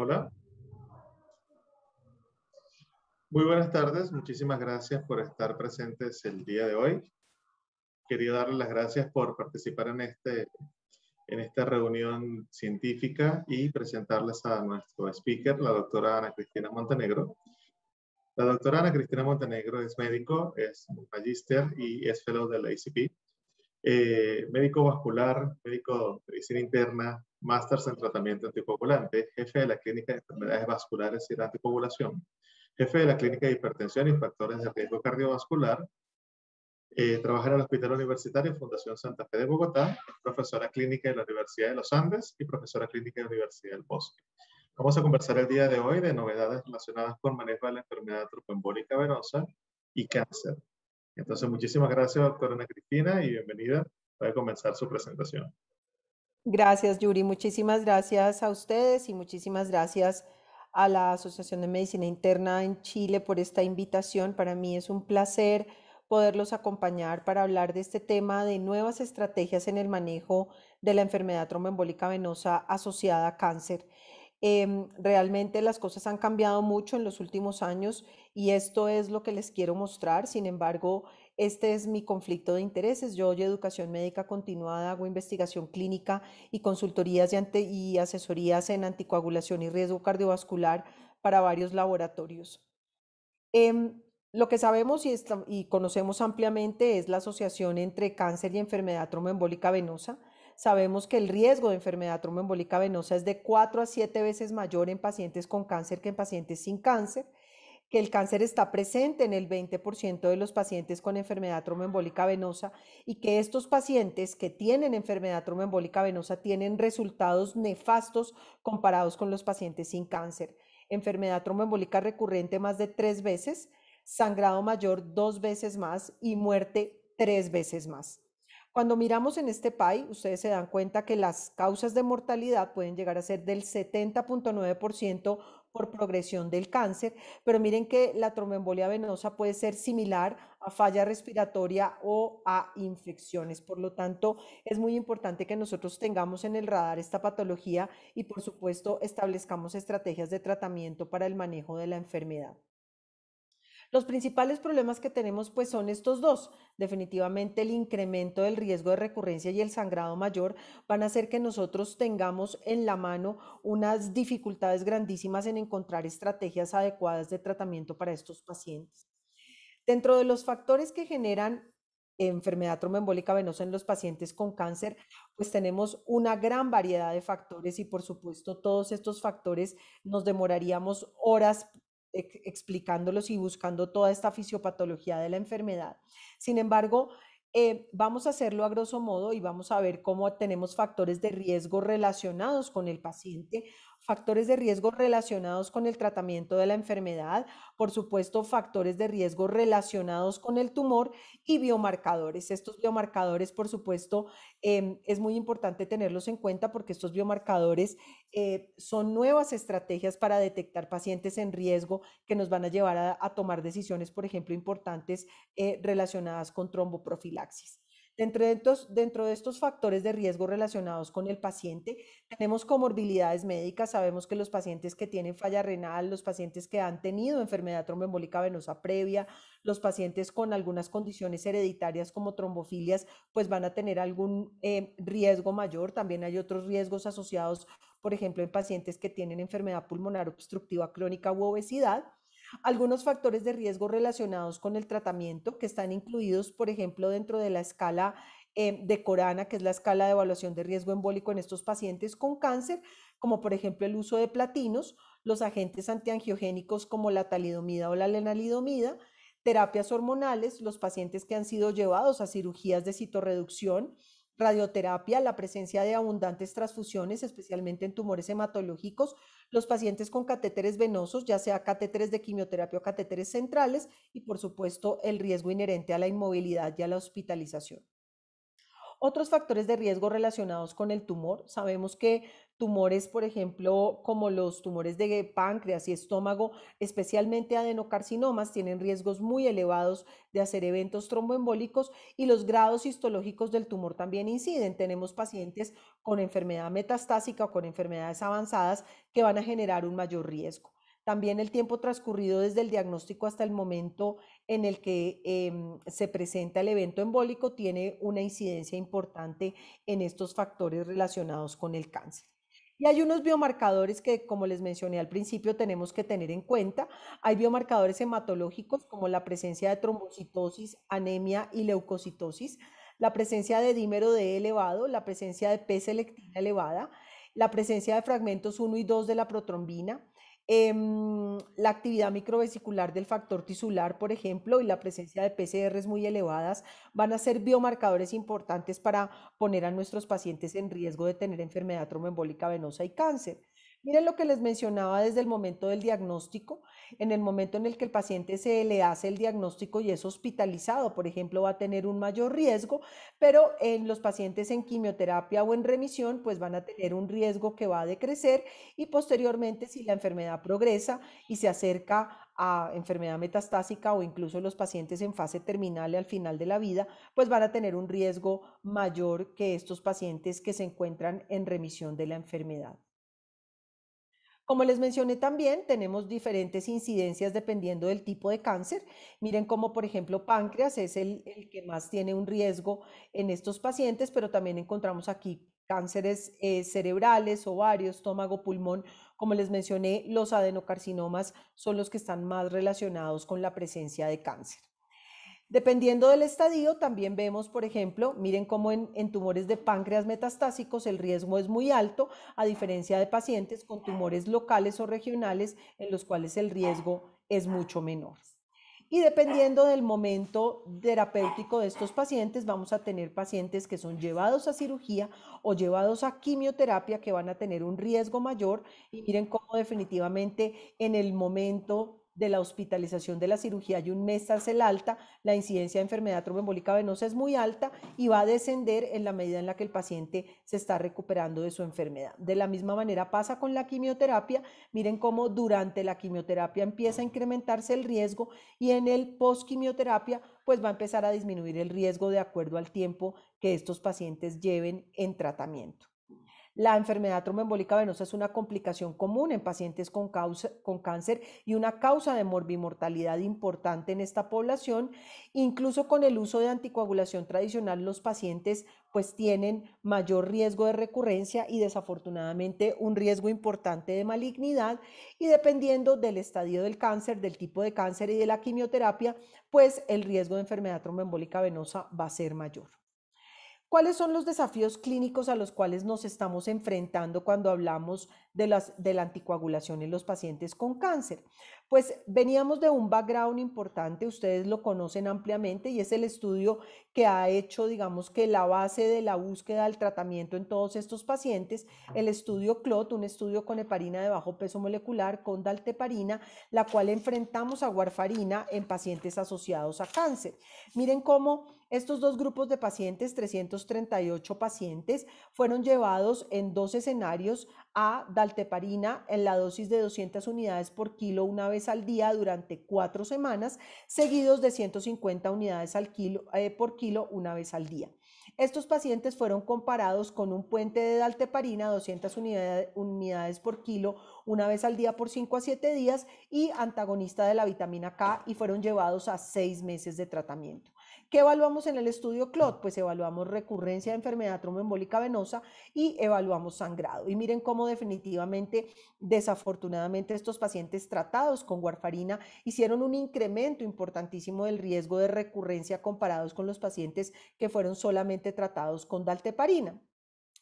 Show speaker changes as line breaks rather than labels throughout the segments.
Hola. Muy buenas tardes, muchísimas gracias por estar presentes el día de hoy. Quería darles las gracias por participar en, este, en esta reunión científica y presentarles a nuestro speaker, la doctora Ana Cristina Montenegro. La doctora Ana Cristina Montenegro es médico, es magíster y es fellow de la ICP, eh, médico vascular, médico de medicina interna, máster en tratamiento anticoagulante, jefe de la clínica de enfermedades vasculares y la anticoagulación, jefe de la clínica de hipertensión y factores de riesgo cardiovascular, eh, trabaja en el Hospital Universitario Fundación Santa Fe de Bogotá, profesora clínica de la Universidad de los Andes y profesora clínica de la Universidad del Bosque. Vamos a conversar el día de hoy de novedades relacionadas con manejo de la enfermedad tropoembólica venosa y cáncer. Entonces, muchísimas gracias, doctora Ana Cristina, y bienvenida. para a comenzar su presentación.
Gracias, Yuri. Muchísimas gracias a ustedes y muchísimas gracias a la Asociación de Medicina Interna en Chile por esta invitación. Para mí es un placer poderlos acompañar para hablar de este tema de nuevas estrategias en el manejo de la enfermedad tromboembólica venosa asociada a cáncer. Em, realmente las cosas han cambiado mucho en los últimos años y esto es lo que les quiero mostrar. Sin embargo, este es mi conflicto de intereses. Yo doy educación médica continuada, hago investigación clínica y consultorías y, asesorías en anticoagulación y riesgo cardiovascular para varios laboratorios. Em, lo que sabemos y, y conocemos ampliamente es la asociación entre cáncer y enfermedad tromboembólica venosa. Sabemos que el riesgo de enfermedad tromboembólica venosa es de 4 a 7 veces mayor en pacientes con cáncer que en pacientes sin cáncer, que el cáncer está presente en el 20% de los pacientes con enfermedad tromboembólica venosa y que estos pacientes que tienen enfermedad tromboembólica venosa tienen resultados nefastos comparados con los pacientes sin cáncer. Enfermedad tromboembólica recurrente más de tres veces, sangrado mayor dos veces más y muerte tres veces más. Cuando miramos en este PAI, ustedes se dan cuenta que las causas de mortalidad pueden llegar a ser del 70.9% por progresión del cáncer, pero miren que la tromboembolia venosa puede ser similar a falla respiratoria o a infecciones. Por lo tanto, es muy importante que nosotros tengamos en el radar esta patología y, por supuesto, establezcamos estrategias de tratamiento para el manejo de la enfermedad. Los principales problemas que tenemos pues son estos dos. Definitivamente el incremento del riesgo de recurrencia y el sangrado mayor van a hacer que nosotros tengamos en la mano unas dificultades grandísimas en encontrar estrategias adecuadas de tratamiento para estos pacientes. Dentro de los factores que generan enfermedad tromboembólica venosa en los pacientes con cáncer, pues tenemos una gran variedad de factores y por supuesto todos estos factores nos demoraríamos horas explicándolos y buscando toda esta fisiopatología de la enfermedad. Sin embargo, eh, vamos a hacerlo a grosso modo y vamos a ver cómo tenemos factores de riesgo relacionados con el paciente factores de riesgo relacionados con el tratamiento de la enfermedad, por supuesto, factores de riesgo relacionados con el tumor y biomarcadores. Estos biomarcadores, por supuesto, em, es muy importante tenerlos en cuenta porque estos biomarcadores eh, son nuevas estrategias para detectar pacientes en riesgo que nos van a llevar a, tomar decisiones, por ejemplo, importantes eh, relacionadas con tromboprofilaxis. Dentro de, estos, factores de riesgo relacionados con el paciente, tenemos comorbilidades médicas. Sabemos que los pacientes que tienen falla renal, los pacientes que han tenido enfermedad tromboembólica venosa previa, los pacientes con algunas condiciones hereditarias como trombofilias, pues van a tener algún eh, riesgo mayor. También hay otros riesgos asociados, por ejemplo, en pacientes que tienen enfermedad pulmonar obstructiva crónica u obesidad. Algunos factores de riesgo relacionados con el tratamiento que están incluidos, por ejemplo, dentro de la escala eh, de Corana, que es la escala de evaluación de riesgo embólico en estos pacientes con cáncer, como por ejemplo el uso de platinos, los agentes antiangiogénicos como la talidomida o la lenalidomida, terapias hormonales, los pacientes que han sido llevados a cirugías de citorreducción, radioterapia, la presencia de abundantes transfusiones, especialmente en tumores hematológicos, los pacientes con catéteres venosos, ya sea catéteres de quimioterapia o catéteres centrales, y por supuesto el riesgo inherente a la inmovilidad y a la hospitalización. Otros factores de riesgo relacionados con el tumor, sabemos que tumores, por ejemplo, como los tumores de páncreas y estómago, especialmente adenocarcinomas, tienen riesgos muy elevados de hacer eventos tromboembólicos y los grados histológicos del tumor también inciden. Tenemos pacientes con enfermedad metastásica o con enfermedades avanzadas que van a generar un mayor riesgo. También el tiempo transcurrido desde el diagnóstico hasta el momento en el que em, se presenta el evento embólico tiene una incidencia importante en estos factores relacionados con el cáncer. Y hay unos biomarcadores que, como les mencioné al principio, tenemos que tener en cuenta. Hay biomarcadores hematológicos como la presencia de trombocitosis, anemia y leucocitosis, la presencia de dímero D elevado, la presencia de P selectina elevada, la presencia de fragmentos 1 y 2 de la protrombina, Em, la actividad microvesicular del factor tisular, por ejemplo, y la presencia de PCRs muy elevadas van a ser biomarcadores importantes para poner a nuestros pacientes en riesgo de tener enfermedad tromboembólica venosa y cáncer. Miren lo que les mencionaba desde el momento del diagnóstico. En el momento en el que el paciente se le hace el diagnóstico y es hospitalizado, por ejemplo, va a tener un mayor riesgo, pero en los pacientes en quimioterapia o en remisión, pues van a tener un riesgo que va a decrecer y posteriormente, si la enfermedad progresa y se acerca a enfermedad metastásica o incluso los pacientes en fase terminal al final de la vida, pues van a tener un riesgo mayor que estos pacientes que se encuentran en remisión de la enfermedad. Como les mencioné también, tenemos diferentes incidencias dependiendo del tipo de cáncer. Miren como, por ejemplo, páncreas es el, que más tiene un riesgo en estos pacientes, pero también encontramos aquí cánceres eh, cerebrales, ovarios, estómago, pulmón. Como les mencioné, los adenocarcinomas son los que están más relacionados con la presencia de cáncer. Dependiendo del estadio, también vemos, por ejemplo, miren cómo en, tumores de páncreas metastásicos el riesgo es muy alto, a diferencia de pacientes con tumores locales o regionales en los cuales el riesgo es mucho menor. Y dependiendo del momento terapéutico de estos pacientes, vamos a tener pacientes que son llevados a cirugía o llevados a quimioterapia que van a tener un riesgo mayor. Y miren cómo definitivamente en el momento de la hospitalización de la cirugía y un mes tras el alta, la incidencia de enfermedad tromboembólica venosa es muy alta y va a descender en la medida en la que el paciente se está recuperando de su enfermedad. De la misma manera pasa con la quimioterapia. Miren cómo durante la quimioterapia empieza a incrementarse el riesgo y en el posquimioterapia pues va a empezar a disminuir el riesgo de acuerdo al tiempo que estos pacientes lleven en tratamiento. La enfermedad tromboembólica venosa es una complicación común en pacientes con, cáncer y una causa de morbimortalidad importante en esta población. Incluso con el uso de anticoagulación tradicional, los pacientes pues tienen mayor riesgo de recurrencia y desafortunadamente un riesgo importante de malignidad y dependiendo del estadio del cáncer, del tipo de cáncer y de la quimioterapia, pues el riesgo de enfermedad tromboembólica venosa va a ser mayor. ¿Cuáles son los desafíos clínicos a los cuales nos estamos enfrentando cuando hablamos de, las, la anticoagulación en los pacientes con cáncer? Pues veníamos de un background importante, ustedes lo conocen ampliamente y es el estudio que ha hecho, digamos que la base de la búsqueda del tratamiento en todos estos pacientes, el estudio CLOT, un estudio con heparina de bajo peso molecular con dalteparina, la cual enfrentamos a warfarina en pacientes asociados a cáncer. Miren cómo estos dos grupos de pacientes, 338 pacientes, fueron llevados en dos escenarios a dalteparina en la dosis de 200 unidades por kilo una vez al día durante cuatro semanas, seguidos de 150 unidades eh, por kilo una vez al día. Estos pacientes fueron comparados con un puente de dalteparina, 200 unidades, unidades por kilo una vez al día por 5 a 7 días y antagonista de la vitamina K y fueron llevados a 6 meses de tratamiento. ¿Qué evaluamos en el estudio CLOT? Pues evaluamos recurrencia de enfermedad tromboembólica venosa y evaluamos sangrado. Y miren cómo definitivamente, desafortunadamente, estos pacientes tratados con warfarina hicieron un incremento importantísimo del riesgo de recurrencia comparados con los pacientes que fueron solamente tratados con dalteparina.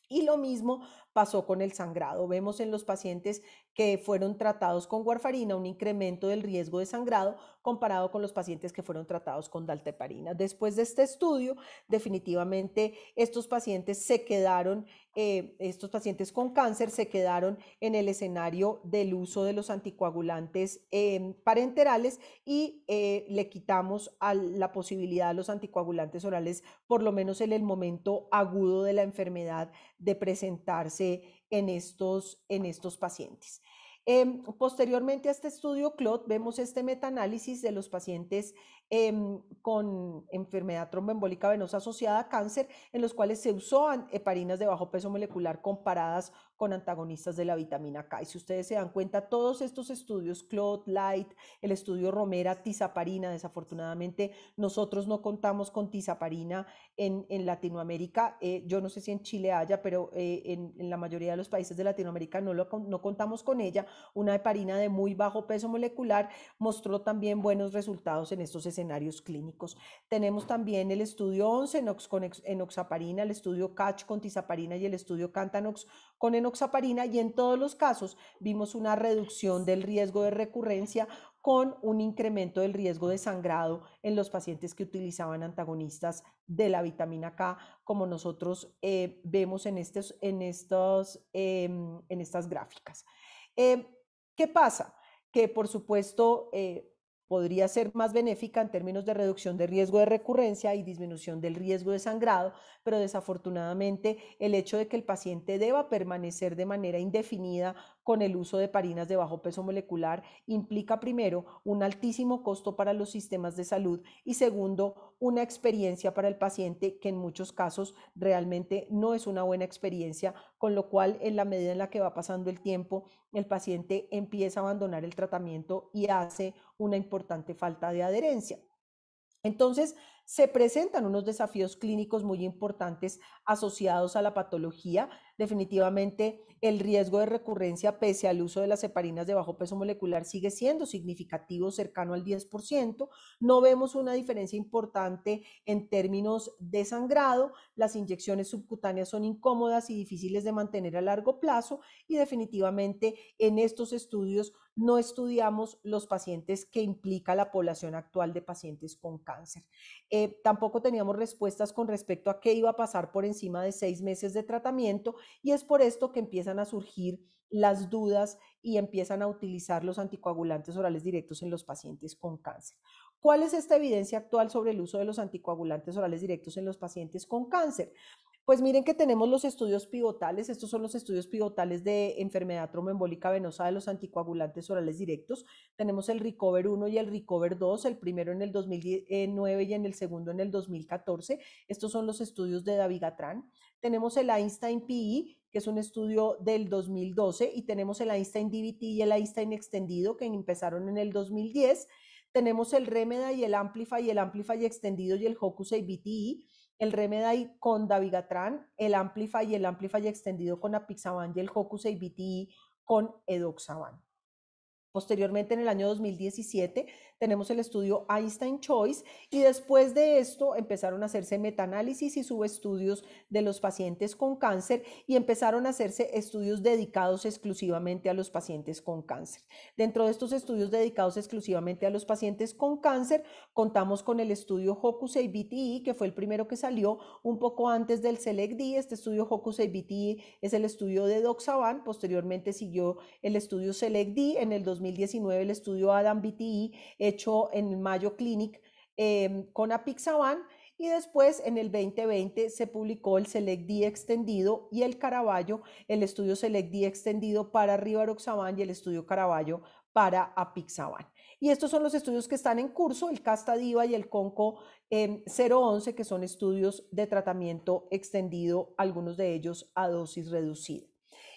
Y lo mismo pasó con el sangrado. Vemos en los pacientes que fueron tratados con warfarina un incremento del riesgo de sangrado comparado con los pacientes que fueron tratados con dalteparina. Después de este estudio, definitivamente estos pacientes se quedaron, eh, estos pacientes con cáncer se quedaron en el escenario del uso de los anticoagulantes em, parenterales y eh, le quitamos a la posibilidad a los anticoagulantes orales, por lo menos en el momento agudo de la enfermedad, de presentarse en, estos, en estos pacientes. Em, posteriormente a este estudio CLOT, vemos este metaanálisis de los pacientes Em, con enfermedad tromboembólica venosa asociada a cáncer, en los cuales se usó heparinas de bajo peso molecular comparadas con antagonistas de la vitamina K. Y si ustedes se dan cuenta, todos estos estudios, Clot, Light, el estudio Romera, tisaparina, desafortunadamente nosotros no contamos con tisaparina en, en Latinoamérica. Eh, yo no sé si en Chile haya, pero eh, en, la mayoría de los países de Latinoamérica no, lo, no contamos con ella. Una heparina de muy bajo peso molecular mostró también buenos resultados en estos estudios escenarios clínicos. Tenemos también el estudio 11 enox con enoxaparina, el estudio CATCH con tizaparina y el estudio Cantanox con enoxaparina y en todos los casos vimos una reducción del riesgo de recurrencia con un incremento del riesgo de sangrado en los pacientes que utilizaban antagonistas de la vitamina K, como nosotros eh, vemos en, estos, en, estos, em, en estas gráficas. Eh, ¿Qué pasa? Que por supuesto eh, podría ser más benéfica en términos de reducción de riesgo de recurrencia y disminución del riesgo de sangrado, pero desafortunadamente el hecho de que el paciente deba permanecer de manera indefinida con el uso de parinas de bajo peso molecular implica primero un altísimo costo para los sistemas de salud y segundo una experiencia para el paciente que en muchos casos realmente no es una buena experiencia, con lo cual en la medida en la que va pasando el tiempo, el paciente empieza a abandonar el tratamiento y hace una importante falta de adherencia. Entonces, se presentan unos desafíos clínicos muy importantes asociados a la patología. Definitivamente, el riesgo de recurrencia pese al uso de las heparinas de bajo peso molecular sigue siendo significativo, cercano al 10%. No vemos una diferencia importante en términos de sangrado. Las inyecciones subcutáneas son incómodas y difíciles de mantener a largo plazo y definitivamente en estos estudios no estudiamos los pacientes que implica la población actual de pacientes con cáncer. Eh, tampoco teníamos respuestas con respecto a qué iba a pasar por encima de seis meses de tratamiento y es por esto que empiezan a surgir las dudas y empiezan a utilizar los anticoagulantes orales directos en los pacientes con cáncer. ¿Cuál es esta evidencia actual sobre el uso de los anticoagulantes orales directos en los pacientes con cáncer? Pues miren que tenemos los estudios pivotales, estos son los estudios pivotales de enfermedad tromboembólica venosa de los anticoagulantes orales directos. Tenemos el Recover 1 y el Recover 2, el primero en el 2009 eh, y en el segundo en el 2014. Estos son los estudios de Davigatran. Tenemos el Einstein PI, e, que es un estudio del 2012, y tenemos el Einstein DBT y el Einstein extendido, que empezaron en el 2010. Tenemos el Remeda y el Amplify, y el Amplify extendido y el Hocus ABTI e el Remedai con Davigatran, el Amplify y el Amplify extendido con Apixaban y el Hocus ABT e con Edoxaban. Posteriormente, en el año 2017, tenemos el estudio Einstein Choice y después de esto empezaron a hacerse metaanálisis y subestudios de los pacientes con cáncer y empezaron a hacerse estudios dedicados exclusivamente a los pacientes con cáncer. Dentro de estos estudios dedicados exclusivamente a los pacientes con cáncer, contamos con el estudio Hocus abti e, que fue el primero que salió un poco antes del SELECT-D. Este estudio Hocus abti e es el estudio de Doxaban, posteriormente siguió el estudio SELECT-D en el 2017 el estudio Adam BTI e, hecho en Mayo Clinic em, con Apixaban y después en el 2020 se publicó el Select D extendido y el Caraballo, el estudio Select D extendido para Rivaroxaban y el estudio Caraballo para Apixaban. Y estos son los estudios que están en curso, el Castadiva y el Conco 011, em, que son estudios de tratamiento extendido, algunos de ellos a dosis reducida.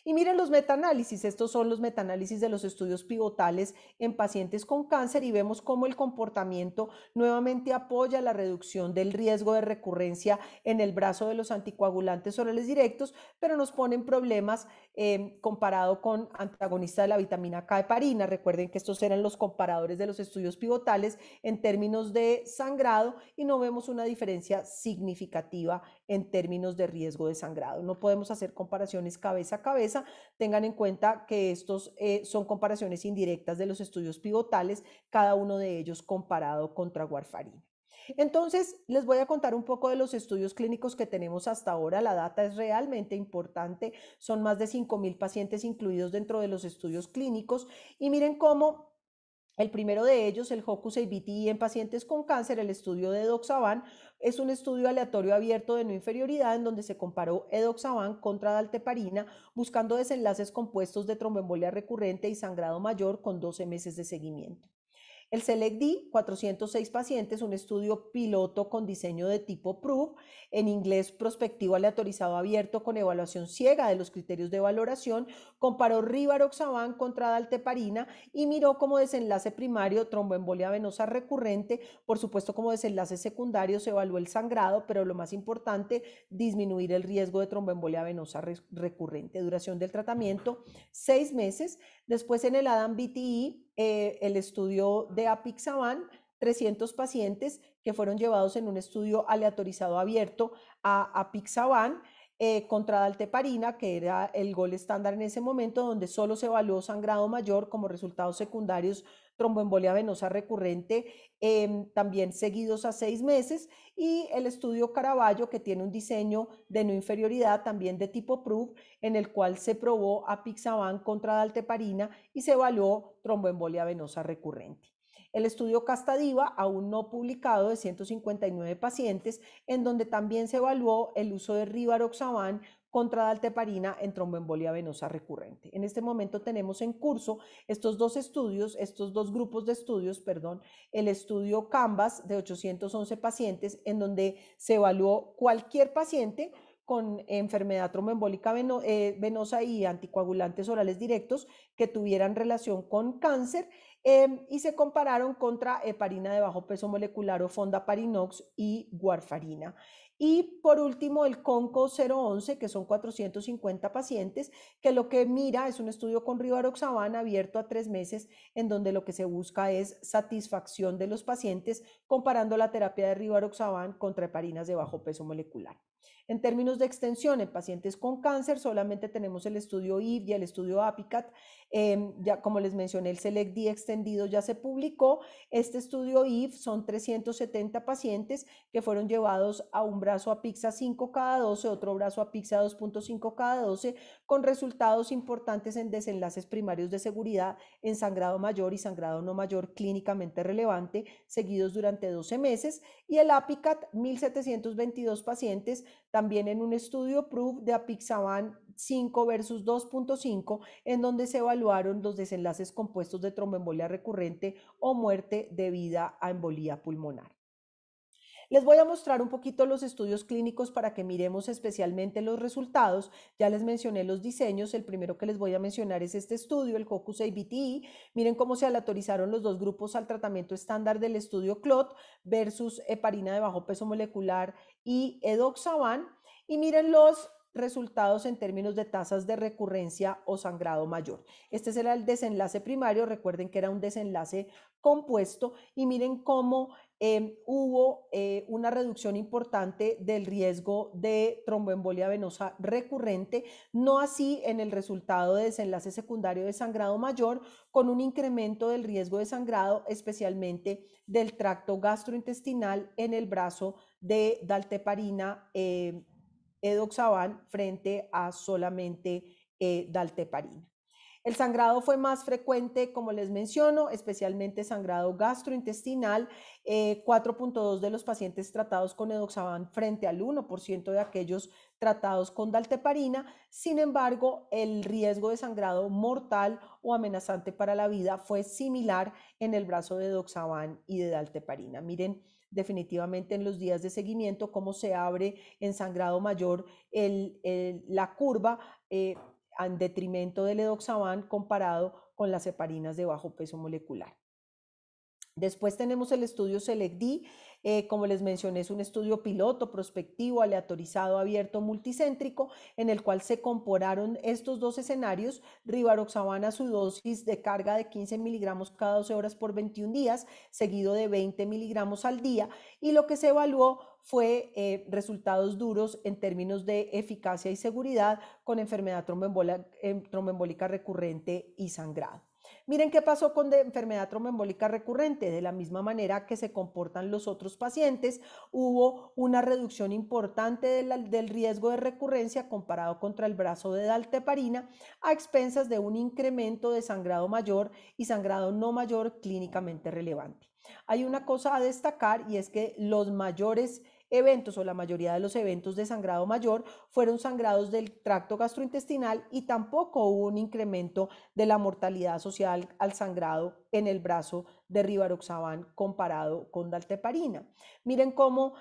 Y miren los metaanálisis, estos son los metaanálisis de los estudios pivotales en pacientes con cáncer y vemos cómo el comportamiento nuevamente apoya la reducción del riesgo de recurrencia en el brazo de los anticoagulantes orales directos, pero nos ponen problemas em, comparado con antagonistas de la vitamina K heparina. Recuerden que estos eran los comparadores de los estudios pivotales en términos de sangrado y no vemos una diferencia significativa en términos de riesgo de sangrado. No podemos hacer comparaciones cabeza a cabeza Tengan en cuenta que estos eh, son comparaciones indirectas de los estudios pivotales, cada uno de ellos comparado contra warfarina. Entonces, les voy a contar un poco de los estudios clínicos que tenemos hasta ahora. La data es realmente importante. Son más de 5.000 pacientes incluidos dentro de los estudios clínicos. Y miren cómo el primero de ellos, el Hocus ABT en pacientes con cáncer, el estudio de Edoxaban, es un estudio aleatorio abierto de no inferioridad en donde se comparó Edoxaban contra dalteparina buscando desenlaces compuestos de tromboembolia recurrente y sangrado mayor con 12 meses de seguimiento. El SELECT-D, 406 pacientes, un estudio piloto con diseño de tipo PROOF, en inglés prospectivo aleatorizado abierto con evaluación ciega de los criterios de valoración, comparó rivaroxaban contra dalteparina y miró como desenlace primario tromboembolia venosa recurrente, por supuesto como desenlace secundario se evaluó el sangrado, pero lo más importante, disminuir el riesgo de tromboembolia venosa recurrente. Duración del tratamiento, seis meses. Después en el ADAM-BTI, e, eh, el estudio de Apixaban, 300 pacientes que fueron llevados en un estudio aleatorizado abierto a Apixaban eh, contra Dalteparina, que era el gol estándar en ese momento, donde solo se evaluó sangrado mayor como resultados secundarios tromboembolia venosa recurrente, em, también seguidos a seis meses, y el estudio Caraballo, que tiene un diseño de no inferioridad, también de tipo PROOF, en el cual se probó a apixaban contra dalteparina y se evaluó tromboembolia venosa recurrente. El estudio Castadiva, aún no publicado, de 159 pacientes, en donde también se evaluó el uso de rivaroxaban contra dalteparina en tromboembolia venosa recurrente. En este momento tenemos en curso estos dos estudios, estos dos grupos de estudios, perdón, el estudio CAMBAS de 811 pacientes en donde se evaluó cualquier paciente con enfermedad tromboembólica eh, venosa y anticoagulantes orales directos que tuvieran relación con cáncer Em, y se compararon contra heparina de bajo peso molecular o fondaparinox y warfarina. Y por último, el CONCO 011, que son 450 pacientes, que lo que mira es un estudio con rivaroxaban abierto a tres meses, en donde lo que se busca es satisfacción de los pacientes comparando la terapia de rivaroxaban contra heparinas de bajo peso molecular. En términos de extensión, en pacientes con cáncer solamente tenemos el estudio IV y el estudio APICAT, Em, ya como les mencioné, el SELECT-D extendido ya se publicó. Este estudio IF son 370 pacientes que fueron llevados a un brazo a PIXA 5 cada 12, otro brazo a PIXA 2.5 cada 12, con resultados importantes en desenlaces primarios de seguridad en sangrado mayor y sangrado no mayor clínicamente relevante, seguidos durante 12 meses. Y el APICAT, 1.722 pacientes, también en un estudio PROOF de apixaban 5 versus 2.5, en donde se evaluó los desenlaces compuestos de tromboembolia recurrente o muerte debida a embolía pulmonar. Les voy a mostrar un poquito los estudios clínicos para que miremos especialmente los resultados. Ya les mencioné los diseños. El primero que les voy a mencionar es este estudio, el COCUS ABTI. Miren cómo se aleatorizaron los dos grupos al tratamiento estándar del estudio CLOT versus heparina de bajo peso molecular y edoxaban. Y miren los resultados en términos de tasas de recurrencia o sangrado mayor. Este será el desenlace primario, recuerden que era un desenlace compuesto y miren cómo em, hubo eh, una reducción importante del riesgo de tromboembolia venosa recurrente, no así en el resultado de desenlace secundario de sangrado mayor, con un incremento del riesgo de sangrado, especialmente del tracto gastrointestinal en el brazo de dalteparina eh, edoxaban frente a solamente eh, dalteparina. El sangrado fue más frecuente, como les menciono, especialmente sangrado gastrointestinal. 4.2 eh, de los pacientes tratados con edoxaban frente al 1% de aquellos tratados con dalteparina. Sin embargo, el riesgo de sangrado mortal o amenazante para la vida fue similar en el brazo de edoxaban y de dalteparina. Miren definitivamente en los días de seguimiento, cómo se abre en sangrado mayor la curva eh, en detrimento del edoxaban comparado con las heparinas de bajo peso molecular. Después tenemos el estudio SELECTD, eh, como les mencioné, es un estudio piloto, prospectivo, aleatorizado, abierto, multicéntrico, en el cual se compararon estos dos escenarios, rivaroxabana, su dosis de carga de 15 miligramos cada 12 horas por 21 días, seguido de 20 miligramos al día, y lo que se evaluó fue eh, resultados duros en términos de eficacia y seguridad con enfermedad tromboembólica eh, recurrente y sangrado. Miren qué pasó con de enfermedad tromboembólica recurrente. De la misma manera que se comportan los otros pacientes, hubo una reducción importante del riesgo de recurrencia comparado contra el brazo de dalteparina a expensas de un incremento de sangrado mayor y sangrado no mayor clínicamente relevante. Hay una cosa a destacar y es que los mayores eventos o la mayoría de los eventos de sangrado mayor fueron sangrados del tracto gastrointestinal y tampoco hubo un incremento de la mortalidad social al sangrado en el brazo de rivaroxaban comparado con dalteparina. Miren cómo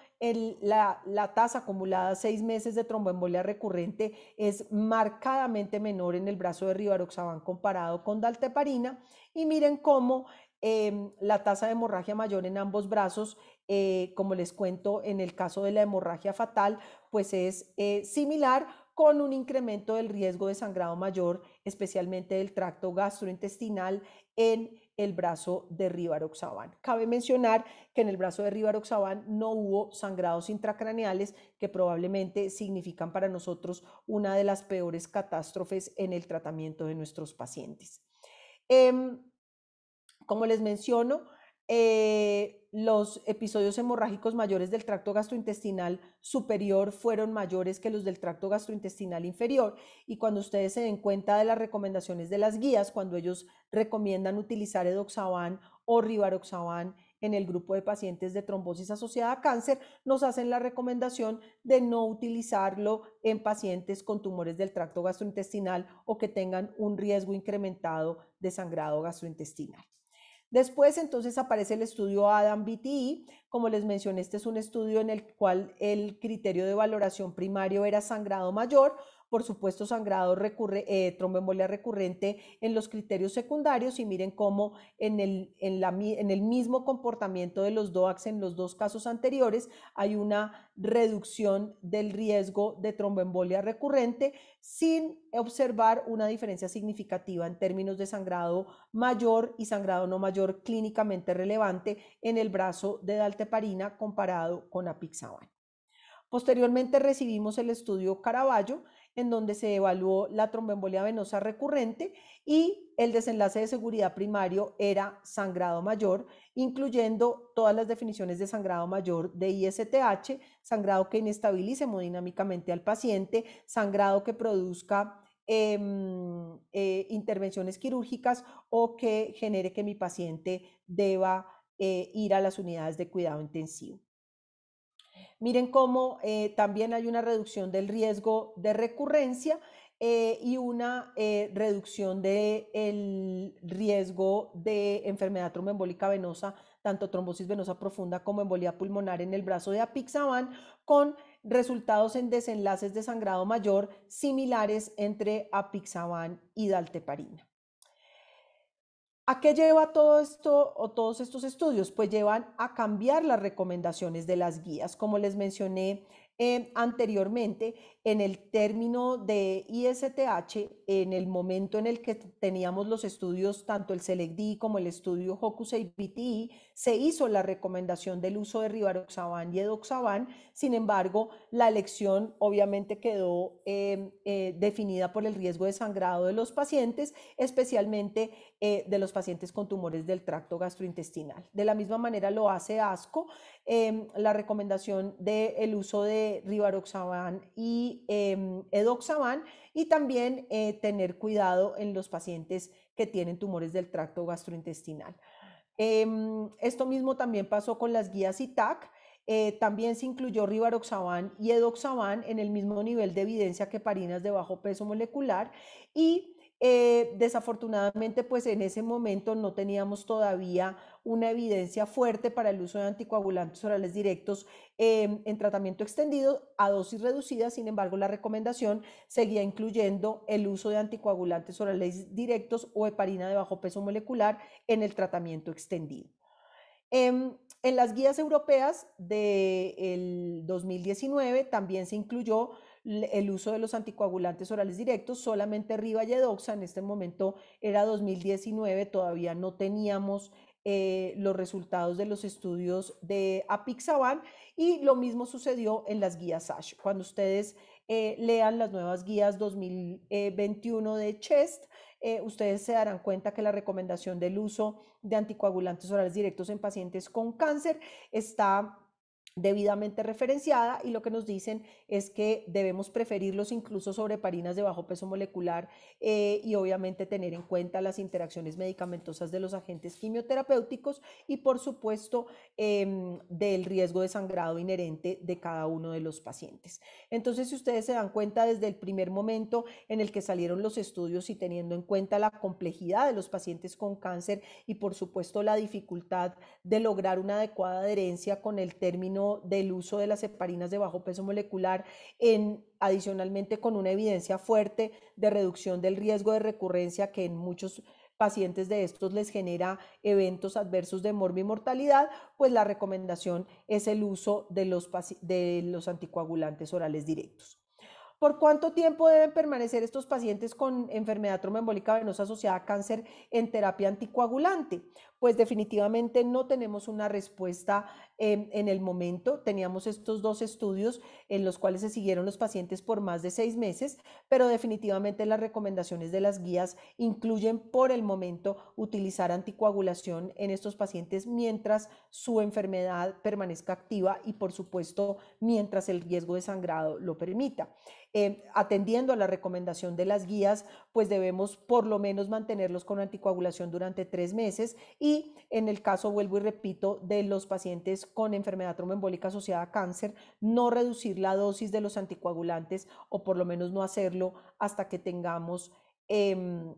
la, tasa acumulada seis meses de tromboembolia recurrente es marcadamente menor en el brazo de rivaroxaban comparado con dalteparina y miren cómo em, la tasa de hemorragia mayor en ambos brazos eh, como les cuento, en el caso de la hemorragia fatal, pues es eh, similar con un incremento del riesgo de sangrado mayor, especialmente del tracto gastrointestinal en el brazo de Rivaroxaban. Cabe mencionar que en el brazo de Rivaroxaban no hubo sangrados intracraneales que probablemente significan para nosotros una de las peores catástrofes en el tratamiento de nuestros pacientes. Em, como les menciono, eh, los episodios hemorrágicos mayores del tracto gastrointestinal superior fueron mayores que los del tracto gastrointestinal inferior. Y cuando ustedes se den cuenta de las recomendaciones de las guías, cuando ellos recomiendan utilizar edoxaban o rivaroxaban en el grupo de pacientes de trombosis asociada a cáncer, nos hacen la recomendación de no utilizarlo en pacientes con tumores del tracto gastrointestinal o que tengan un riesgo incrementado de sangrado gastrointestinal. Después entonces aparece el estudio Adam BTI. E. Como les mencioné, este es un estudio en el cual el criterio de valoración primario era sangrado mayor, por supuesto, sangrado, eh, tromboembolia recurrente en los criterios secundarios y miren cómo en el, mismo comportamiento de los DOACs en los dos casos anteriores hay una reducción del riesgo de tromboembolia recurrente sin observar una diferencia significativa en términos de sangrado mayor y sangrado no mayor clínicamente relevante en el brazo de dalteparina comparado con apixaban. Posteriormente recibimos el estudio Caraballo, en donde se evaluó la tromboembolia venosa recurrente y el desenlace de seguridad primario era sangrado mayor, incluyendo todas las definiciones de sangrado mayor de ISTH, sangrado que inestabilice hemodinámicamente al paciente, sangrado que produzca em, eh, intervenciones quirúrgicas o que genere que mi paciente deba eh, ir a las unidades de cuidado intensivo. Miren cómo eh, también hay una reducción del riesgo de recurrencia eh, y una eh, reducción del riesgo de enfermedad tromboembólica venosa, tanto trombosis venosa profunda como embolía pulmonar en el brazo de apixaban, con resultados en desenlaces de sangrado mayor similares entre apixaban y dalteparina. ¿A qué lleva todo esto o todos estos estudios? Pues llevan a cambiar las recomendaciones de las guías, como les mencioné eh, anteriormente, en el término de ISTH, en el momento en el que teníamos los estudios, tanto el SELECDI como el estudio Hokusai PTI, se hizo la recomendación del uso de rivaroxaban y edoxaban. Sin embargo, la elección obviamente quedó em, eh, definida por el riesgo de sangrado de los pacientes, especialmente eh, de los pacientes con tumores del tracto gastrointestinal. De la misma manera lo hace ASCO, em, la recomendación del uso de rivaroxaban y Em, edoxaban y también eh, tener cuidado en los pacientes que tienen tumores del tracto gastrointestinal. Em, esto mismo también pasó con las guías ITAC. Eh, también se incluyó rivaroxaban y edoxaban en el mismo nivel de evidencia que parinas de bajo peso molecular y eh, desafortunadamente, pues en ese momento no teníamos todavía una evidencia fuerte para el uso de anticoagulantes orales directos em, en tratamiento extendido a dosis reducidas Sin embargo, la recomendación seguía incluyendo el uso de anticoagulantes orales directos o heparina de bajo peso molecular en el tratamiento extendido. Em, en las guías europeas del 2019 también se incluyó el uso de los anticoagulantes orales directos, solamente Edoxa en este momento era 2019, todavía no teníamos eh, los resultados de los estudios de Apixaban y lo mismo sucedió en las guías ASH. Cuando ustedes eh, lean las nuevas guías 2021 eh, de CHEST, ustedes se darán cuenta que la recomendación del uso de anticoagulantes orales directos en pacientes con cáncer está debidamente referenciada y lo que nos dicen es que debemos preferirlos incluso sobre parinas de bajo peso molecular eh, y obviamente tener en cuenta las interacciones medicamentosas de los agentes quimioterapéuticos y por supuesto em, del riesgo de sangrado inherente de cada uno de los pacientes. Entonces, si ustedes se dan cuenta desde el primer momento en el que salieron los estudios y teniendo en cuenta la complejidad de los pacientes con cáncer y por supuesto la dificultad de lograr una adecuada adherencia con el término del uso de las heparinas de bajo peso molecular, en, adicionalmente con una evidencia fuerte de reducción del riesgo de recurrencia que en muchos pacientes de estos les genera eventos adversos de morbi-mortalidad, pues la recomendación es el uso de los, de los anticoagulantes orales directos. ¿Por cuánto tiempo deben permanecer estos pacientes con enfermedad tromboembólica venosa asociada a cáncer en terapia anticoagulante? pues definitivamente no tenemos una respuesta en el momento. Teníamos estos dos estudios en los cuales se siguieron los pacientes por más de seis meses, pero definitivamente las recomendaciones de las guías incluyen por el momento utilizar anticoagulación en estos pacientes mientras su enfermedad permanezca activa y por supuesto mientras el riesgo de sangrado lo permita. Eh, atendiendo a la recomendación de las guías, pues debemos por lo menos mantenerlos con anticoagulación durante tres meses y y en el caso, vuelvo y repito, de los pacientes con enfermedad tromboembólica asociada a cáncer, no reducir la dosis de los anticoagulantes o por lo menos no hacerlo hasta que tengamos... Em,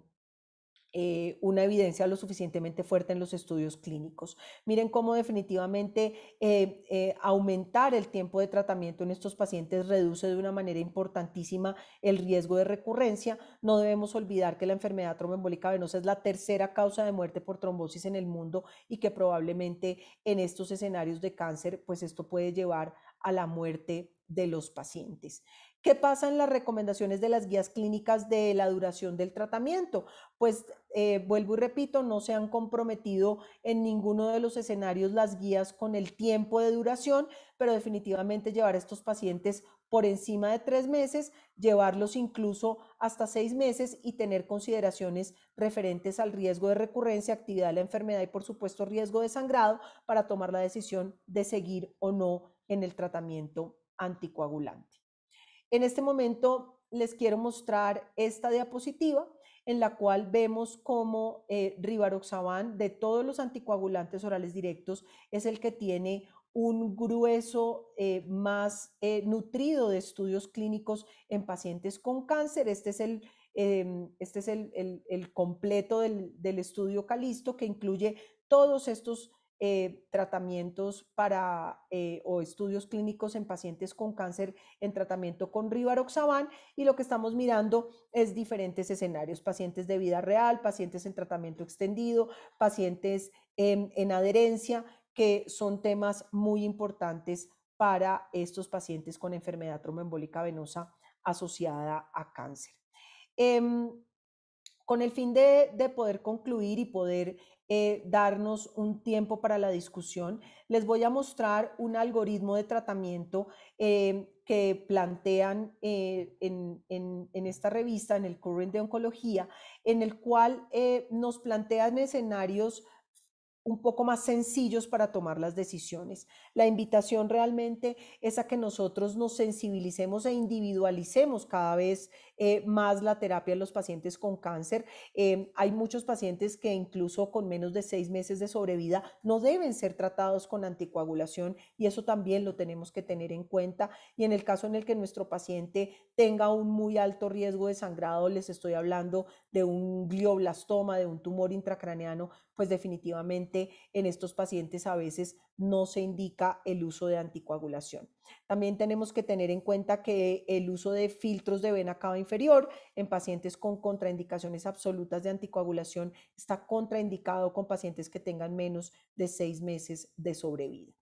eh, una evidencia lo suficientemente fuerte en los estudios clínicos. Miren cómo definitivamente eh, eh, aumentar el tiempo de tratamiento en estos pacientes reduce de una manera importantísima el riesgo de recurrencia. No debemos olvidar que la enfermedad tromboembólica venosa es la tercera causa de muerte por trombosis en el mundo y que probablemente en estos escenarios de cáncer, pues esto puede llevar a la muerte de los pacientes. ¿Qué pasa en las recomendaciones de las guías clínicas de la duración del tratamiento? Pues eh, vuelvo y repito, no se han comprometido en ninguno de los escenarios las guías con el tiempo de duración, pero definitivamente llevar a estos pacientes por encima de tres meses, llevarlos incluso hasta seis meses y tener consideraciones referentes al riesgo de recurrencia, actividad de la enfermedad y por supuesto riesgo de sangrado para tomar la decisión de seguir o no en el tratamiento anticoagulante. En este momento les quiero mostrar esta diapositiva en la cual vemos cómo eh, rivaroxaban de todos los anticoagulantes orales directos es el que tiene un grueso eh, más eh, nutrido de estudios clínicos en pacientes con cáncer. Este es el, em, este es completo del, del, estudio Calisto que incluye todos estos eh, tratamientos para eh, o estudios clínicos en pacientes con cáncer en tratamiento con rivaroxaban y lo que estamos mirando es diferentes escenarios, pacientes de vida real, pacientes en tratamiento extendido, pacientes en, adherencia, que son temas muy importantes para estos pacientes con enfermedad tromboembólica venosa asociada a cáncer. Em, con el fin de, poder concluir y poder eh, darnos un tiempo para la discusión, les voy a mostrar un algoritmo de tratamiento eh, que plantean eh, en, en, esta revista, en el Current de Oncología, en el cual nos plantean escenarios un poco más sencillos para tomar las decisiones. La invitación realmente es a que nosotros nos sensibilicemos e individualicemos cada vez eh, más la terapia en los pacientes con cáncer. Eh, hay muchos pacientes que incluso con menos de seis meses de sobrevida no deben ser tratados con anticoagulación y eso también lo tenemos que tener en cuenta. Y en el caso en el que nuestro paciente tenga un muy alto riesgo de sangrado, les estoy hablando de un glioblastoma, de un tumor intracraneano, pues definitivamente en estos pacientes a veces no se indica el uso de anticoagulación. También tenemos que tener en cuenta que el uso de filtros de vena cava inferior en pacientes con contraindicaciones absolutas de anticoagulación está contraindicado con pacientes que tengan menos de seis meses de sobrevida.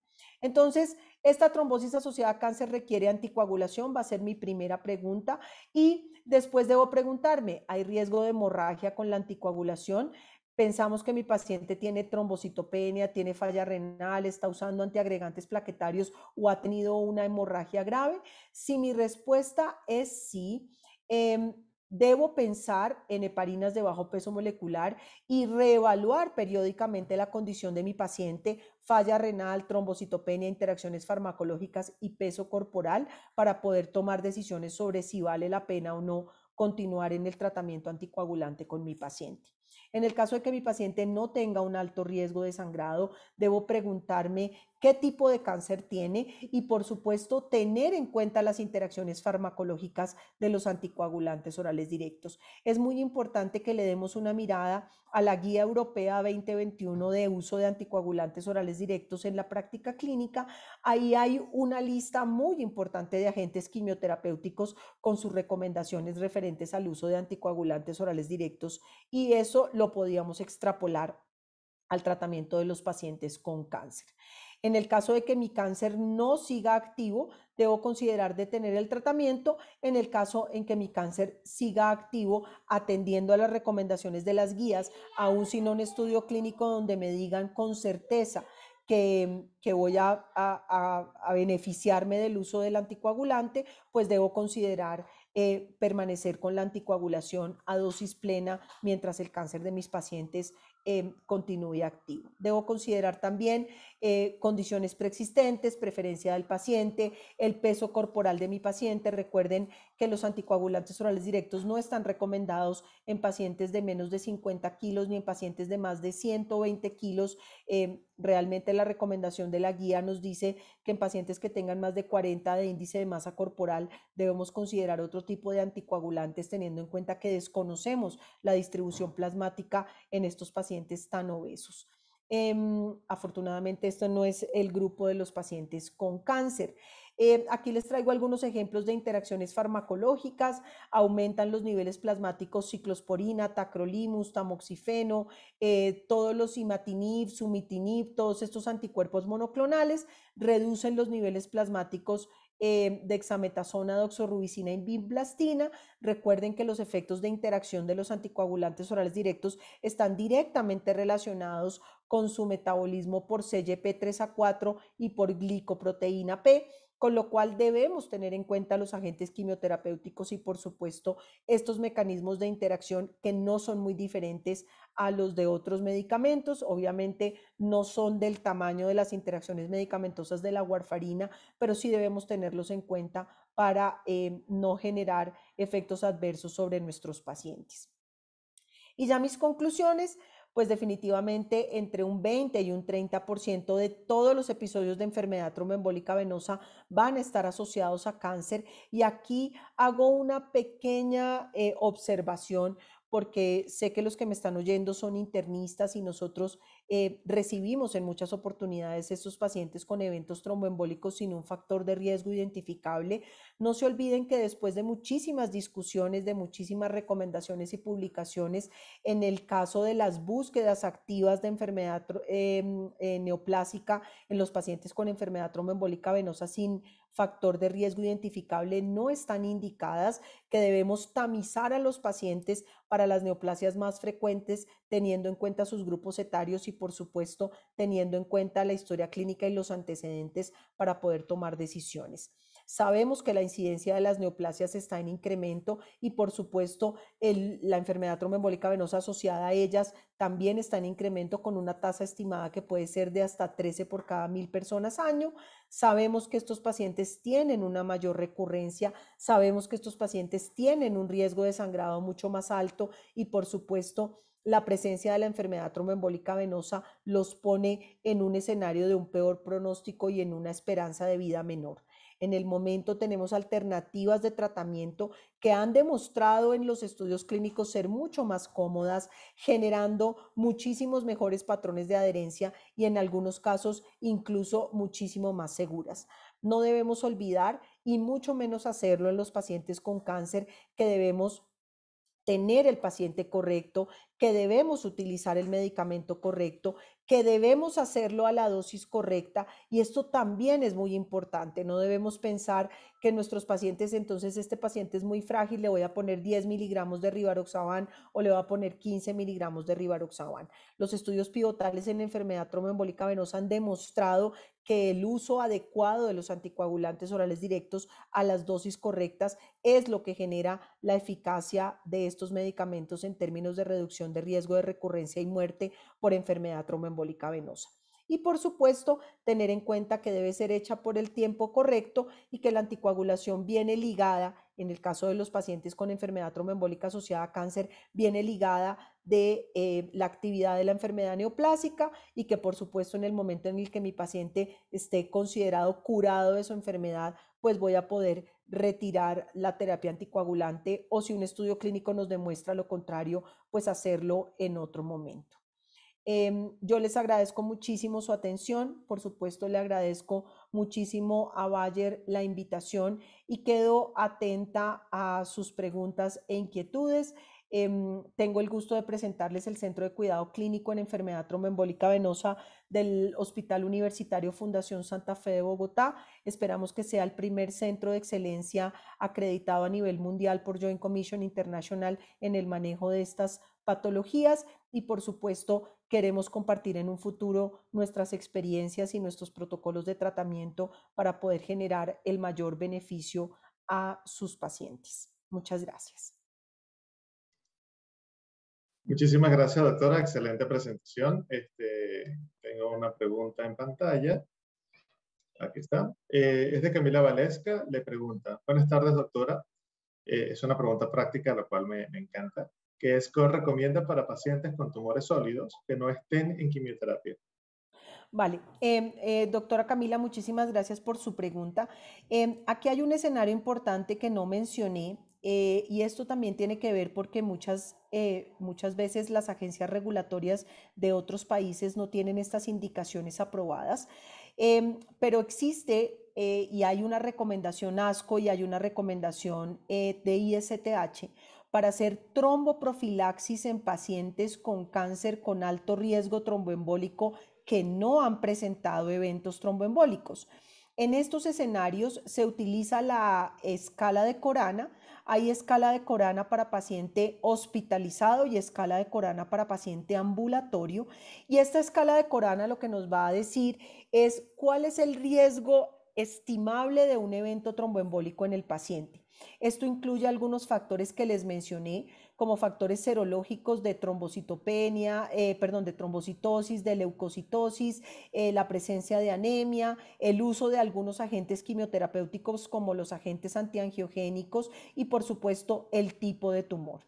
Entonces, esta trombosis asociada a cáncer requiere anticoagulación, va a ser mi primera pregunta. Y después debo preguntarme, ¿hay riesgo de hemorragia con la anticoagulación? pensamos que mi paciente tiene trombocitopenia, tiene falla renal, está usando antiagregantes plaquetarios o ha tenido una hemorragia grave? Si mi respuesta es sí, em, debo pensar en heparinas de bajo peso molecular y reevaluar periódicamente la condición de mi paciente, falla renal, trombocitopenia, interacciones farmacológicas y peso corporal para poder tomar decisiones sobre si vale la pena o no continuar en el tratamiento anticoagulante con mi paciente. En el caso de que mi paciente no tenga un alto riesgo de sangrado, debo preguntarme qué tipo de cáncer tiene y, por supuesto, tener en cuenta las interacciones farmacológicas de los anticoagulantes orales directos. Es muy importante que le demos una mirada a la Guía Europea 2021 de uso de anticoagulantes orales directos en la práctica clínica. Ahí hay una lista muy importante de agentes quimioterapéuticos con sus recomendaciones referentes al uso de anticoagulantes orales directos y eso lo podíamos extrapolar al tratamiento de los pacientes con cáncer. En el caso de que mi cáncer no siga activo, debo considerar detener el tratamiento. En el caso en que mi cáncer siga activo, atendiendo a las recomendaciones de las guías, aún sin un estudio clínico donde me digan con certeza que, que voy a, a beneficiarme del uso del anticoagulante, pues debo considerar eh, permanecer con la anticoagulación a dosis plena mientras el cáncer de mis pacientes em, continúe activo. Debo considerar también eh, condiciones preexistentes, preferencia del paciente, el peso corporal de mi paciente. Recuerden que los anticoagulantes orales directos no están recomendados en pacientes de menos de 50 kilos ni en pacientes de más de 120 kilos. Em, realmente la recomendación de la guía nos dice que en pacientes que tengan más de 40 de índice de masa corporal debemos considerar otro tipo de anticoagulantes teniendo en cuenta que desconocemos la distribución plasmática en estos pacientes tan obesos. Em, afortunadamente, esto no es el grupo de los pacientes con cáncer. Eh, aquí les traigo algunos ejemplos de interacciones farmacológicas. Aumentan los niveles plasmáticos ciclosporina, tacrolimus, tamoxifeno, eh, todos los imatinib, sumitinib, todos estos anticuerpos monoclonales reducen los niveles plasmáticos de em, dexametasona, doxorubicina y bimblastina. Recuerden que los efectos de interacción de los anticoagulantes orales directos están directamente relacionados con su metabolismo por CYP3A4 y por glicoproteína P con lo cual debemos tener en cuenta los agentes quimioterapéuticos y por supuesto estos mecanismos de interacción que no son muy diferentes a los de otros medicamentos. Obviamente no son del tamaño de las interacciones medicamentosas de la warfarina, pero sí debemos tenerlos en cuenta para eh, no generar efectos adversos sobre nuestros pacientes. Y ya mis conclusiones, pues definitivamente entre un 20 y un 30% de todos los episodios de enfermedad tromboembólica venosa van a estar asociados a cáncer. Y aquí hago una pequeña eh, observación porque sé que los que me están oyendo son internistas y nosotros eh, recibimos en muchas oportunidades estos pacientes con eventos tromboembólicos sin un factor de riesgo identificable. No se olviden que después de muchísimas discusiones, de muchísimas recomendaciones y publicaciones, en el caso de las búsquedas activas de enfermedad em, eh, neoplásica en los pacientes con enfermedad tromboembólica venosa sin factor de riesgo identificable no están indicadas, que debemos tamizar a los pacientes para las neoplasias más frecuentes, teniendo en cuenta sus grupos etarios y por supuesto teniendo en cuenta la historia clínica y los antecedentes para poder tomar decisiones. Sabemos que la incidencia de las neoplasias está en incremento y por supuesto la enfermedad tromboembólica venosa asociada a ellas también está en incremento con una tasa estimada que puede ser de hasta 13 por cada mil personas año. Sabemos que estos pacientes tienen una mayor recurrencia, sabemos que estos pacientes tienen un riesgo de sangrado mucho más alto y por supuesto la presencia de la enfermedad tromboembólica venosa los pone en un escenario de un peor pronóstico y en una esperanza de vida menor. En el momento tenemos alternativas de tratamiento que han demostrado en los estudios clínicos ser mucho más cómodas, generando muchísimos mejores patrones de adherencia y en algunos casos incluso muchísimo más seguras. No debemos olvidar y mucho menos hacerlo en los pacientes con cáncer que debemos tener el paciente correcto, que debemos utilizar el medicamento correcto, que debemos hacerlo a la dosis correcta y esto también es muy importante. No debemos pensar que nuestros pacientes, entonces este paciente es muy frágil, le voy a poner 10 miligramos de rivaroxaban o le voy a poner 15 miligramos de rivaroxaban. Los estudios pivotales en enfermedad tromboembólica venosa han demostrado que el uso adecuado de los anticoagulantes orales directos a las dosis correctas es lo que genera la eficacia de estos medicamentos en términos de reducción de riesgo de recurrencia y muerte por enfermedad tromboembólica venosa. Y por supuesto, tener en cuenta que debe ser hecha por el tiempo correcto y que la anticoagulación viene ligada, en el caso de los pacientes con enfermedad tromboembólica asociada a cáncer, viene ligada de eh, la actividad de la enfermedad neoplásica y que por supuesto en el momento en el que mi paciente esté considerado curado de su enfermedad, pues voy a poder retirar la terapia anticoagulante o si un estudio clínico nos demuestra lo contrario, pues hacerlo en otro momento. Em, yo les agradezco muchísimo su atención, por supuesto le agradezco muchísimo a Bayer la invitación y quedo atenta a sus preguntas e inquietudes. Em, tengo el gusto de presentarles el Centro de Cuidado Clínico en Enfermedad Tromboembólica Venosa del Hospital Universitario Fundación Santa Fe de Bogotá. Esperamos que sea el primer centro de excelencia acreditado a nivel mundial por Joint Commission International en el manejo de estas patologías y por supuesto queremos compartir en un futuro nuestras experiencias y nuestros protocolos de tratamiento para poder generar el mayor beneficio a sus pacientes. Muchas gracias.
Muchísimas gracias, doctora. Excelente presentación. Este, tengo una pregunta en pantalla. Aquí está. Eh, es de Camila Valesca. Le pregunta, buenas tardes, doctora. Eh, es una pregunta práctica, la cual me, encanta, ¿Qué es que recomienda para pacientes con tumores sólidos que no estén en quimioterapia.
Vale, em, eh, doctora Camila, muchísimas gracias por su pregunta. Em, aquí hay un escenario importante que no mencioné eh, y esto también tiene que ver porque eh, muchas, veces las agencias regulatorias de otros países no tienen estas indicaciones aprobadas, em, pero existe eh, y hay una recomendación ASCO y hay una recomendación de ISTH para hacer tromboprofilaxis en pacientes con cáncer con alto riesgo tromboembólico que no han presentado eventos tromboembólicos. En estos escenarios se utiliza la escala de Corana, hay escala de Corana para paciente hospitalizado y escala de Corana para paciente ambulatorio. Y esta escala de Corana lo que nos va a decir es cuál es el riesgo estimable de un evento tromboembólico en el paciente. Esto incluye algunos factores que les mencioné, como factores serológicos de trombocitopenia, eh, perdón, de trombocitosis, de leucocitosis, eh, la presencia de anemia, el uso de algunos agentes quimioterapéuticos como los agentes antiangiogénicos y por supuesto el tipo de tumor.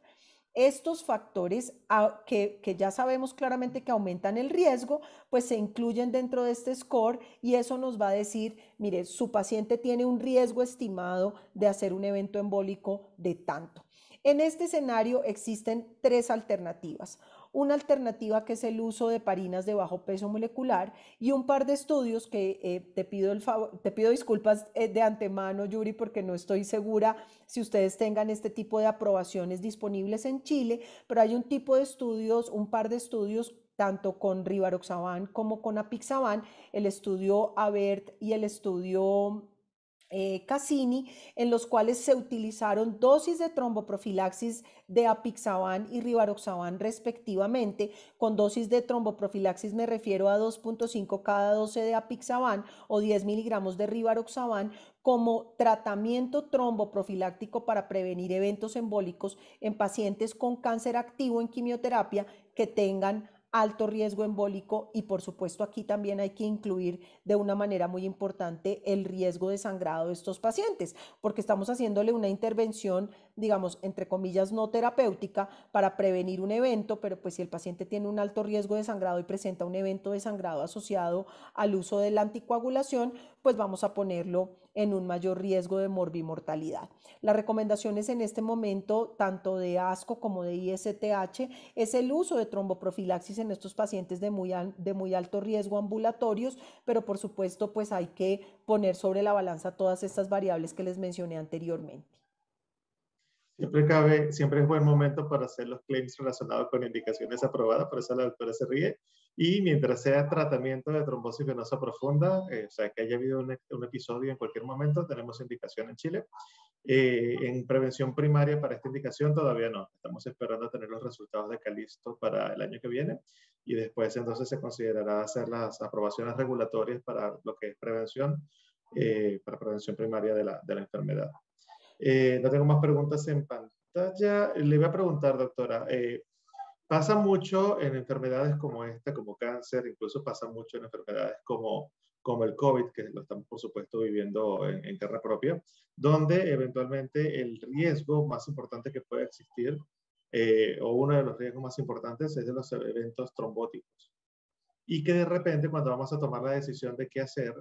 Estos factores ah, que, que, ya sabemos claramente que aumentan el riesgo, pues se incluyen dentro de este score y eso nos va a decir, mire, su paciente tiene un riesgo estimado de hacer un evento embólico de tanto. En este escenario existen tres alternativas. Una alternativa que es el uso de parinas de bajo peso molecular y un par de estudios que eh, te, pido el te pido disculpas eh, de antemano, Yuri, porque no estoy segura si ustedes tengan este tipo de aprobaciones disponibles en Chile, pero hay un tipo de estudios, un par de estudios tanto con rivaroxaban como con apixaban, el estudio ABERT y el estudio eh, Cassini, en los cuales se utilizaron dosis de tromboprofilaxis de apixaban y rivaroxaban respectivamente. Con dosis de tromboprofilaxis me refiero a 2.5 cada 12 de apixaban o 10 miligramos de rivaroxaban como tratamiento tromboprofiláctico para prevenir eventos embólicos en pacientes con cáncer activo en quimioterapia que tengan alto riesgo embólico y por supuesto aquí también hay que incluir de una manera muy importante el riesgo de sangrado de estos pacientes, porque estamos haciéndole una intervención digamos, entre comillas, no terapéutica para prevenir un evento, pero pues si el paciente tiene un alto riesgo de sangrado y presenta un evento de sangrado asociado al uso de la anticoagulación, pues vamos a ponerlo en un mayor riesgo de morbimortalidad. Las recomendaciones en este momento, tanto de ASCO como de ISTH, es el uso de tromboprofilaxis en estos pacientes de muy, de muy alto riesgo ambulatorios, pero por supuesto pues hay que poner sobre la balanza todas estas variables que les mencioné anteriormente.
Siempre cabe, siempre es buen momento para hacer los claims relacionados con indicaciones aprobadas, por eso la doctora se ríe. Y mientras sea tratamiento de trombosis venosa profunda, eh, o sea, que haya habido un, episodio en cualquier momento, tenemos indicación en Chile. Eh, en prevención primaria para esta indicación todavía no. Estamos esperando tener los resultados de Calisto para el año que viene y después entonces se considerará hacer las aprobaciones regulatorias para lo que es prevención, eh, para prevención primaria de la, de la enfermedad. Eh, no tengo más preguntas en pantalla. Le voy a preguntar, doctora, eh, pasa mucho en enfermedades como esta, como cáncer, incluso pasa mucho en enfermedades como, el COVID, que lo estamos por supuesto viviendo en, tierra propia, donde eventualmente el riesgo más importante que puede existir, eh, o uno de los riesgos más importantes, es de los eventos trombóticos. Y que de repente cuando vamos a tomar la decisión de qué hacer,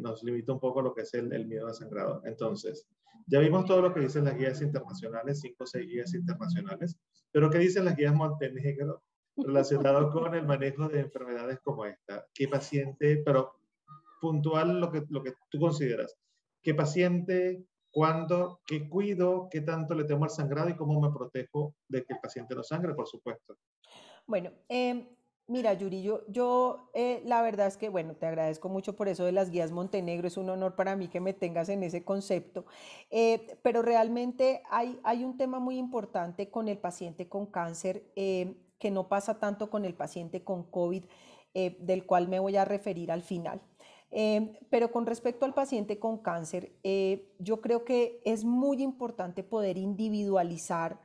nos limita un poco lo que es el, miedo a sangrado. Entonces, ya vimos todo lo que dicen las guías internacionales, cinco o 6 guías internacionales, pero ¿qué dicen las guías Montenegro relacionado con el manejo de enfermedades como esta? ¿Qué paciente, pero puntual lo que, lo que tú consideras? ¿Qué paciente, cuándo, qué cuido, qué tanto le temo al sangrado y cómo me protejo de que el paciente no sangre, por supuesto?
Bueno, em, Mira, Yuri, yo, eh, la verdad es que, bueno, te agradezco mucho por eso de las guías Montenegro, es un honor para mí que me tengas en ese concepto, eh, pero realmente hay, hay un tema muy importante con el paciente con cáncer eh, que no pasa tanto con el paciente con COVID, del cual me voy a referir al final. pero con respecto al paciente con cáncer, yo creo que es muy importante poder individualizar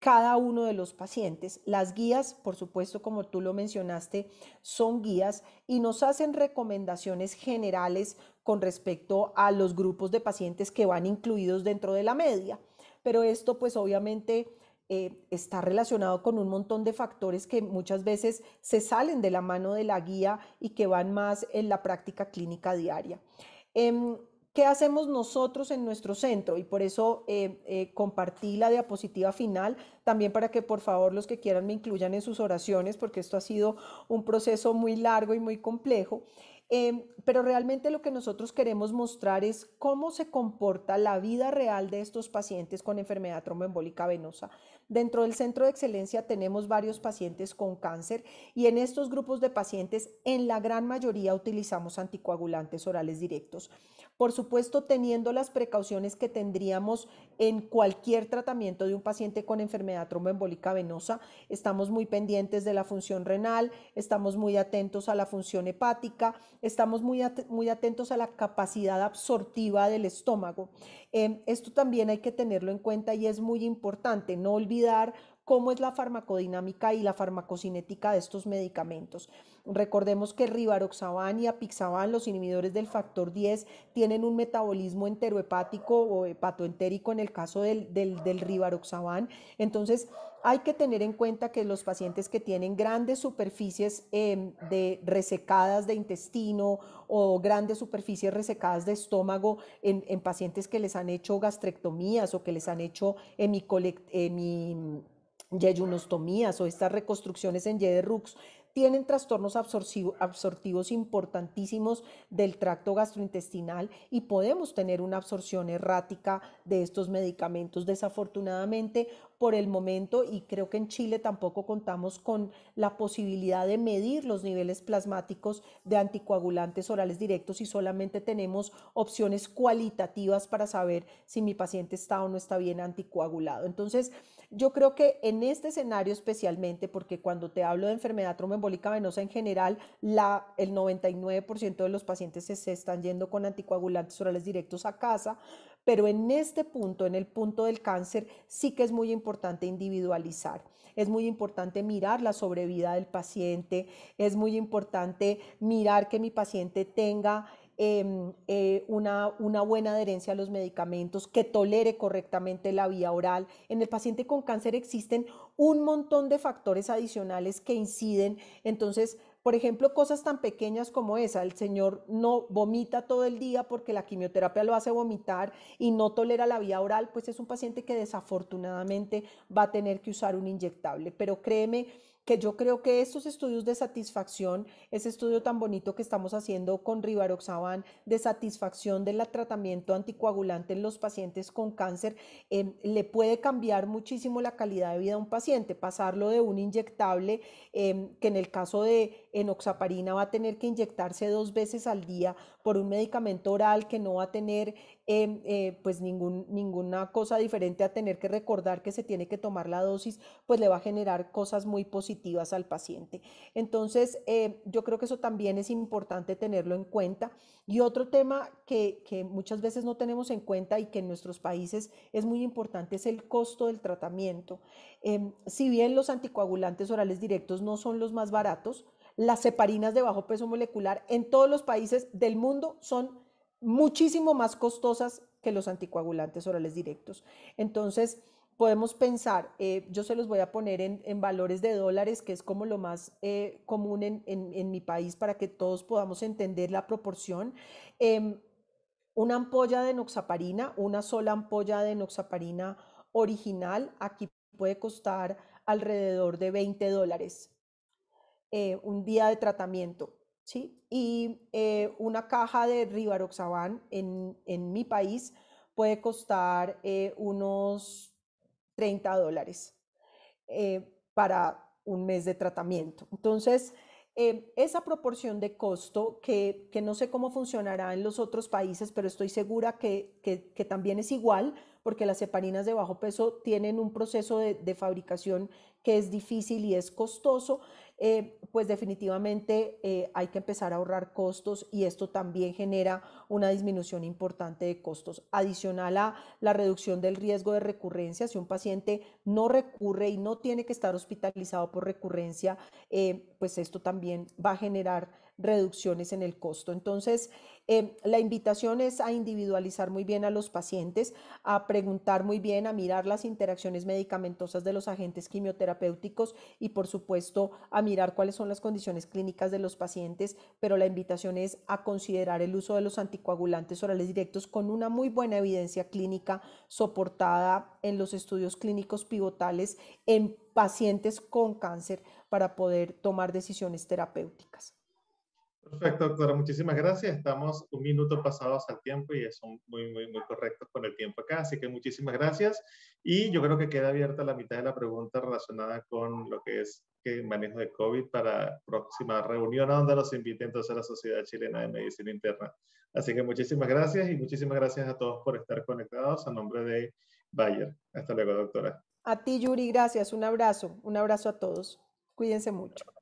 cada uno de los pacientes. Las guías, por supuesto, como tú lo mencionaste, son guías y nos hacen recomendaciones generales con respecto a los grupos de pacientes que van incluidos dentro de la media. Pero esto, pues obviamente, eh, está relacionado con un montón de factores que muchas veces se salen de la mano de la guía y que van más en la práctica clínica diaria. Em, ¿Qué hacemos nosotros en nuestro centro? Y por eso eh, eh, compartí la diapositiva final, también para que por favor los que quieran me incluyan en sus oraciones, porque esto ha sido un proceso muy largo y muy complejo. Em, pero realmente lo que nosotros queremos mostrar es cómo se comporta la vida real de estos pacientes con enfermedad tromboembólica venosa, Dentro del Centro de Excelencia tenemos varios pacientes con cáncer y en estos grupos de pacientes en la gran mayoría utilizamos anticoagulantes orales directos. Por supuesto, teniendo las precauciones que tendríamos en cualquier tratamiento de un paciente con enfermedad tromboembólica venosa, estamos muy pendientes de la función renal, estamos muy atentos a la función hepática, estamos muy, muy atentos a la capacidad absortiva del estómago. Eh, esto también hay que tenerlo en cuenta y es muy importante. No olvidar cómo es la farmacodinámica y la farmacocinética de estos medicamentos. Recordemos que rivaroxaban y apixaban, los inhibidores del factor 10, tienen un metabolismo enterohepático o hepatoentérico en el caso del, del, rivaroxaban. Entonces, hay que tener en cuenta que los pacientes que tienen grandes superficies em, de resecadas de intestino o grandes superficies resecadas de estómago en, pacientes que les han hecho gastrectomías o que les han hecho en yeyunostomías o estas reconstrucciones en Y tienen trastornos absortivos importantísimos del tracto gastrointestinal y podemos tener una absorción errática de estos medicamentos. Desafortunadamente, por el momento y creo que en Chile tampoco contamos con la posibilidad de medir los niveles plasmáticos de anticoagulantes orales directos y solamente tenemos opciones cualitativas para saber si mi paciente está o no está bien anticoagulado. Entonces, yo creo que en este escenario especialmente, porque cuando te hablo de enfermedad tromboembólica venosa en general, la, el 99% de los pacientes se, se están yendo con anticoagulantes orales directos a casa, pero en este punto, en el punto del cáncer, sí que es muy importante individualizar. Es muy importante mirar la sobrevida del paciente, es muy importante mirar que mi paciente tenga em, eh, una, una, buena adherencia a los medicamentos, que tolere correctamente la vía oral. En el paciente con cáncer existen un montón de factores adicionales que inciden, entonces por ejemplo, cosas tan pequeñas como esa, el señor no vomita todo el día porque la quimioterapia lo hace vomitar y no tolera la vía oral, pues es un paciente que desafortunadamente va a tener que usar un inyectable. Pero créeme que yo creo que estos estudios de satisfacción, ese estudio tan bonito que estamos haciendo con Rivaroxaban de satisfacción del tratamiento anticoagulante en los pacientes con cáncer, em, le puede cambiar muchísimo la calidad de vida a un paciente, pasarlo de un inyectable, em, que en el caso de enoxaparina va a tener que inyectarse dos veces al día por un medicamento oral que no va a tener em, eh, pues ninguna cosa diferente a tener que recordar que se tiene que tomar la dosis, pues le va a generar cosas muy positivas al paciente. Entonces, eh, yo creo que eso también es importante tenerlo en cuenta. Y otro tema que, muchas veces no tenemos en cuenta y que en nuestros países es muy importante es el costo del tratamiento. Em, si bien los anticoagulantes orales directos no son los más baratos, las heparinas de bajo peso molecular en todos los países del mundo son muchísimo más costosas que los anticoagulantes orales directos. Entonces, podemos pensar, eh, yo se los voy a poner en, valores de dólares, que es como lo más eh, común en, en, mi país para que todos podamos entender la proporción. Em, una ampolla de noxaparina, una sola ampolla de noxaparina original, aquí puede costar alrededor de 20 dólares eh, un día de tratamiento. ¿sí? Y una caja de rivaroxaban en mi país puede costar unos 30 dólares eh, para un mes de tratamiento. Entonces, eh, esa proporción de costo, que, no sé cómo funcionará en los otros países, pero estoy segura que, también es igual, porque las heparinas de bajo peso tienen un proceso de fabricación que es difícil y es costoso. Eh, pues definitivamente eh, hay que empezar a ahorrar costos y esto también genera una disminución importante de costos. Adicional a la reducción del riesgo de recurrencia, si un paciente no recurre y no tiene que estar hospitalizado por recurrencia, eh, pues esto también va a generar reducciones en el costo. Entonces, eh, la invitación es a individualizar muy bien a los pacientes, a preguntar muy bien, a mirar las interacciones medicamentosas de los agentes quimioterapéuticos y, por supuesto, a mirar cuáles son las condiciones clínicas de los pacientes, pero la invitación es a considerar el uso de los anticoagulantes orales directos con una muy buena evidencia clínica soportada en los estudios clínicos pivotales en pacientes con cáncer para poder tomar decisiones terapéuticas.
Perfecto, doctora, muchísimas gracias. Estamos un minuto pasados al tiempo y son muy, muy, muy correctos con el tiempo acá, así que muchísimas gracias. Y yo creo que queda abierta la mitad de la pregunta relacionada con lo que es el manejo de COVID para próxima reunión a donde los invite entonces la Sociedad Chilena de Medicina Interna. Así que muchísimas gracias y muchísimas gracias a todos por estar conectados a nombre de Bayer. Hasta luego, doctora.
A ti, Yuri, gracias. Un abrazo. Un abrazo a todos. Cuídense mucho.